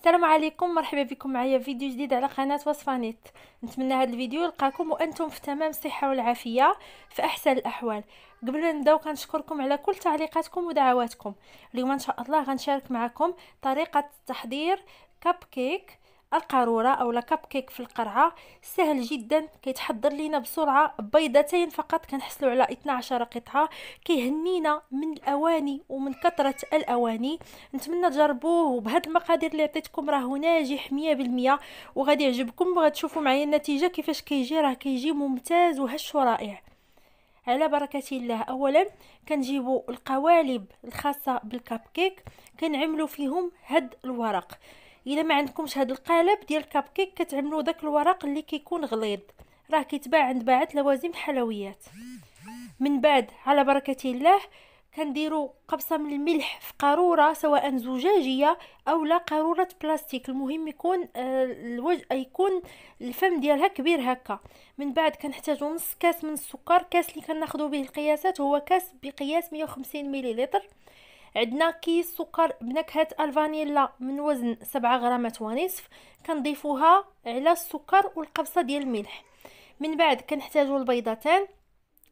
السلام عليكم مرحبا بكم معايا في فيديو جديد على قناه وصفانيت نتمنى هذا الفيديو يلقاكم وانتم في تمام الصحه والعافيه في احسن الاحوال قبل ما نبداو كنشكركم على كل تعليقاتكم ودعواتكم اليوم ان شاء الله غنشارك معكم طريقه تحضير كب كيك القاروره او كاب كيك في القرعه سهل جدا كيتحضر لينا بسرعه بيضتين فقط كنحصلوا على 12 قطعه كيهنينا من الاواني ومن كثره الاواني نتمنى تجربوه بهاد المقادير اللي عطيتكم راه ناجح 100% وغادي يعجبكم وغتشوفوا معايا النتيجه كيفاش كيجي راه كيجي ممتاز وهش ورائع على بركة الله أولا كنجيبوا القوالب الخاصة بالكاب كيك كنعملوا فيهم هاد الورق الا ما عندكمش هاد القالب ديال كاب كيك كتعملوا داك الورق اللي كيكون غليظ راه كيتباع عند باعات لوازم الحلويات من بعد على بركه الله كنديروا قبصه من الملح في قاروره سواء زجاجيه او لا قاروره بلاستيك المهم يكون آه، الوجه يكون الفم ديالها كبير هكا من بعد كنحتاجو نص كاس من السكر كاس اللي كناخذوا به القياسات هو كاس بقياس 150 مليلتر عندنا كيس سكر بنكهه الفانيلا من وزن 7 غرامات ونصف كنضيفوها على السكر والقبصه ديال الملح من بعد كنحتاجو البيضتان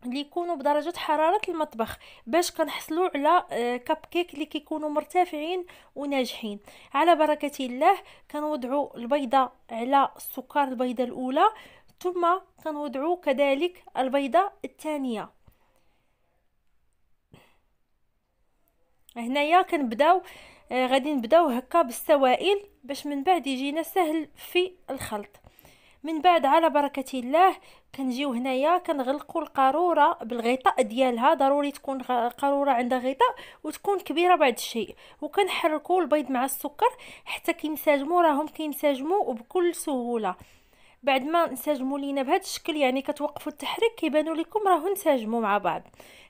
اللي يكونوا بدرجه حراره المطبخ باش كنحصلوا على كاب آه، كيك اللي كيكونوا مرتفعين وناجحين على بركه الله كنوضعوا البيضه على السكر البيضه الاولى ثم كنوضعوا كذلك البيضه الثانيه هنايا كنبداو آه، غادي نبداو هكا بالسوائل باش من بعد يجينا سهل في الخلط من بعد على بركه الله كنجيو هنايا كنغلقوا القاروره بالغطاء ديالها ضروري تكون قاروره عندها غطاء وتكون كبيره بعد الشيء وكنحركوا البيض مع السكر حتى كيمساجموا راهم كيمساجموا وبكل سهوله بعد ما نسجموا لينا بهذا الشكل يعني كتوقفوا التحريك كيبانوا لكم راهو نسجموا مع بعض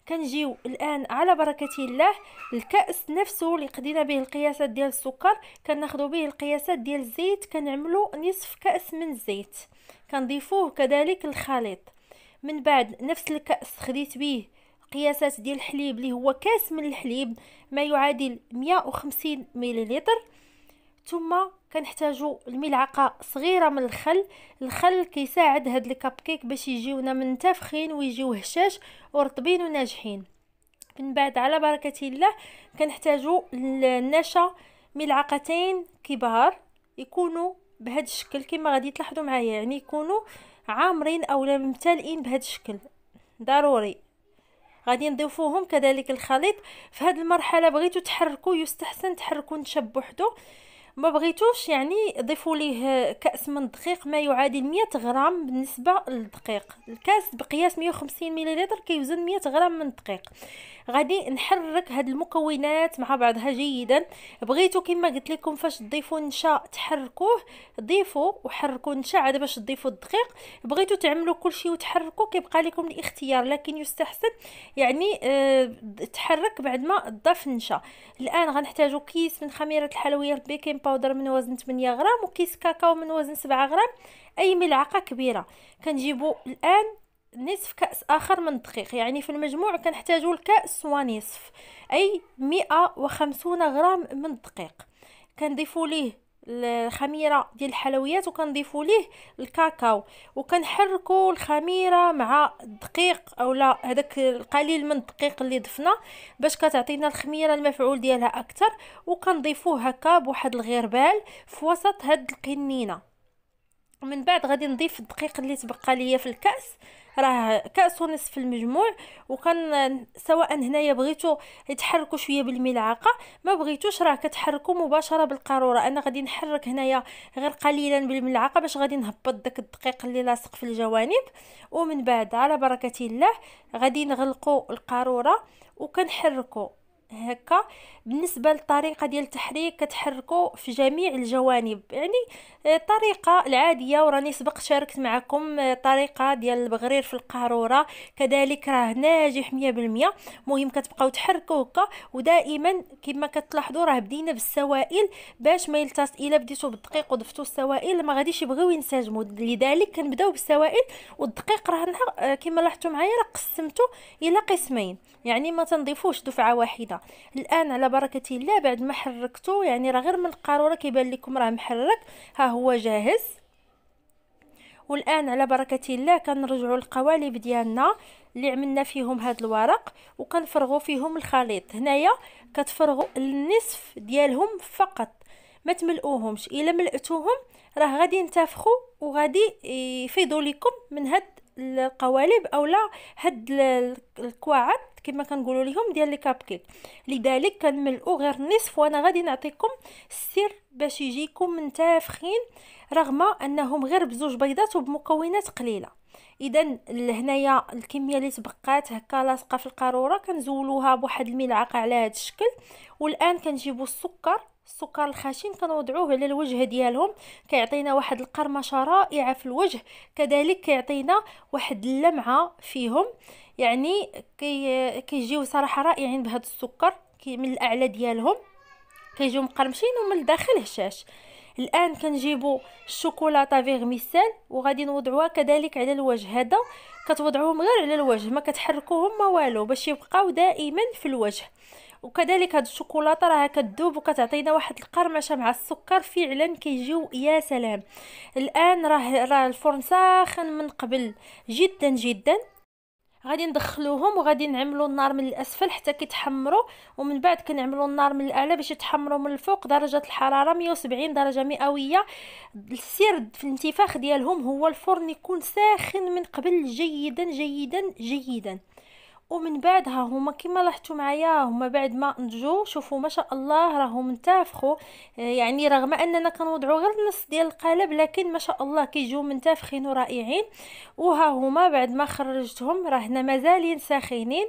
كنجيو الان على بركه الله الكاس نفسه اللي قدينا به القياسات ديال السكر كناخذوا به القياسات ديال الزيت كنعملوا نصف كاس من الزيت كنضيفوه كذلك الخليط من بعد نفس الكاس خديت به قياسات ديال الحليب اللي هو كاس من الحليب ما يعادل 150 مليلتر ثم كنحتاجو الملعقه صغيره من الخل الخل كيساعد هاد الكابكيك باش يجيونا منتفخين ويجيو هشاش ورطبين وناجحين من بعد على بركه الله كنحتاجو النشا ملعقتين كبار يكونوا بهذا الشكل كما غادي تلاحظوا معايا يعني يكونوا عامرين اولا ممتلئين بهذا الشكل ضروري غادي نضيفوهم كذلك الخليط في هذه المرحله بغيتو تحركوا يستحسن تحركوا نشب وحده ما بغيتوش يعني ضيفوا ليه كاس من الدقيق ما يعادل 100 غرام بالنسبه للدقيق الكاس بقياس 150 مليلتر كيوزن 100 غرام من الدقيق غادي نحرك هاد المكونات مع بعضها جيدا بغيتو كما قلت لكم فاش تضيفوا نشا تحركوه ضيفوا وحركوا نشا عاد باش تضيفوا الدقيق بغيتو تعملوا كلشي وتحركوا كيبقى لكم الاختيار لكن يستحسن يعني اه تحرك بعد ما تضاف النشا الان غنحتاجو كيس من خميره الحلويات بيكين باودر من وزن 8 غرام وكيس كاكاو من وزن 7 غرام اي ملعقه كبيره كنجيبو الان نصف كاس اخر من الدقيق يعني في المجموع كنحتاجو الكاس ونصف اي 150 غرام من الدقيق كنضيفو ليه الخميره ديال الحلويات وكنضيفوا ليه الكاكاو وكنحركوا الخميره مع الدقيق اولا هذاك القليل من الدقيق اللي ضفنا باش كتعطينا الخميره المفعول ديالها اكثر وكنضيفوه هكا بواحد الغربال في وسط هاد القنينه ومن بعد غادي نضيف الدقيق اللي تبقى ليا في الكاس راه كاس ونصف في المجموع وكان سواء هنايا بغيتو يتحركوا شويه بالملعقه ما بغيتوش راه كتحركوا مباشره بالقاروره انا غادي نحرك هنايا غير قليلا بالملعقه باش غادي نهبط داك الدقيق اللي لاصق في الجوانب ومن بعد على بركه الله غادي نغلقوا القاروره وكنحركوا هكا بالنسبه للطريقه ديال التحريك كتحركوا في جميع الجوانب يعني الطريقه آه، العاديه وراني سبق شاركت معكم آه، طريقه ديال البغرير في القاروره كذلك راه ناجح 100% مهم كتبقاو تحركوا هكا ودائما كما كتلاحظوا راه بدينا بالسوائل باش ما يلتص الا بديتو بالدقيق وضفتوا السوائل ما غاديش يبغيو ينسجموا لذلك كنبداو بالسوائل والدقيق راه آه، كما لاحظتوا معايا راه قسمته الى قسمين يعني ما تنضيفوش دفعه واحده الان على بركه الله بعد ما حركته يعني راه غير من القاروره كيبان لكم راه محرك ها هو جاهز والان على بركه الله كنرجعوا للقوالب ديالنا اللي عملنا فيهم هاد الورق وكنفرغوا فيهم الخليط هنايا كتفرغوا النصف ديالهم فقط ما تملؤوهمش الا ملأتوهم راه غادي ينتفخوا وغادي يفيضوا لكم من هاد القوالب اولا هاد الكواعط كما كنقولوا لهم ديال لي كابكيك لذلك كنملؤوا غير نصف وانا غادي نعطيكم السر باش يجيكم منتافخين رغم انهم غير بزوج بيضات وبمكونات قليله اذا لهنايا الكميه اللي تبقات هكا لاصقه في القاروره كنزولوها بواحد الملعقه على هذا الشكل والان كنجيبوا السكر السكر الخشن كنوضعوه على الوجه ديالهم كيعطينا واحد القرمشه رائعه في الوجه كذلك كيعطينا واحد اللمعه فيهم يعني كي كيجيو صراحه رائعين بهذا السكر كي من الاعلى ديالهم كيجيو مقرمشين ومن الداخل هشاش الان كنجيبو الشوكولاته فيغميسيل وغادي نوضعوها كذلك على الوجه هذا كتوضعوهم غير على الوجه ما كتحركوهم ما والو باش يبقاو دائما في الوجه وكذلك هاد الشوكولاته راها كتذوب وكتعطينا واحد القرمشه مع السكر فعلا كيجيو يا سلام الان راه راه الفرن ساخن من قبل جدا جدا غادي ندخلوهم وغادي نعملو النار من الاسفل حتى كيتحمروا ومن بعد كنعملو النار من الاعلى باش يتحمروا من الفوق درجه الحراره 170 درجه مئويه السر في الانتفاخ ديالهم هو الفرن يكون ساخن من قبل جيدا جيدا جيدا ومن بعدها هما كما لاحظتوا معايا هما بعد ما نضجوا شوفوا ما شاء الله راهم منتفخوا آه، يعني رغم اننا كنوضعوا غير النص ديال القالب لكن ما شاء الله كيجيو منتفخين ورائعين وها هما بعد ما خرجتهم راه هنا مازالين ساخنين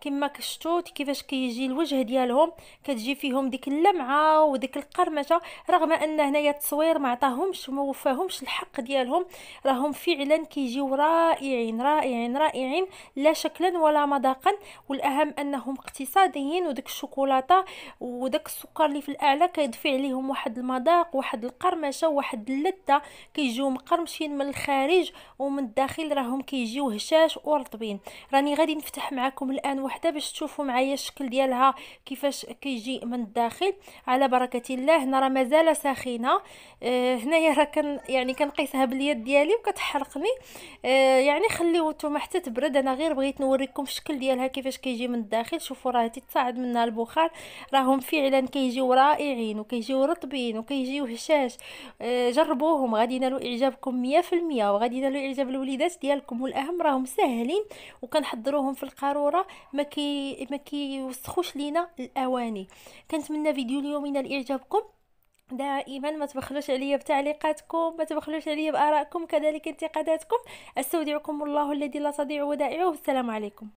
كما كشتو كيفاش كيجي الوجه ديالهم كتجي فيهم ديك اللمعه وديك القرمشه رغم ان هنايا التصوير ما عطاهمش ما وفاهمش الحق ديالهم راهم فعلا كيجيو رائعين رائعين رائعين لا شكلا ولا مض مذاقا والاهم انهم اقتصاديين وداك الشوكولاته وداك السكر اللي في الاعلى كيضفي عليهم واحد المذاق واحد القرمشه واحد اللذه كيجيو مقرمشين من الخارج ومن الداخل راهم كيجيو هشاش ورطبين راني غادي نفتح معكم الان وحده باش تشوفوا معايا الشكل ديالها كيفاش كيجي من الداخل على بركه الله هنا راه مازال ساخنه اه هنايا راه كان يعني كنقيسها باليد ديالي وكتحرقني اه يعني خليوه نتوما حتى تبرد انا غير بغيت نوريكم شكل الشكل ديالها كيفاش كيجي من الداخل شوفوا راه تتصاعد منها البخار راهم فعلا كيجيو رائعين وكيجيو رطبين وكيجيو هشاش آه، جربوهم غادي ينالوا اعجابكم 100% وغادي ينالوا اعجاب الوليدات ديالكم والاهم راهم ساهلين وكنحضروهم في القاروره ما كي ما كيوسخوش لينا الاواني كنتمنى فيديو اليوم ينال اعجابكم دائما ما تبخلوش عليا بتعليقاتكم ما تبخلوش عليا بارائكم كذلك انتقاداتكم استودعكم الله الذي لا تضيع ودائعه السلام عليكم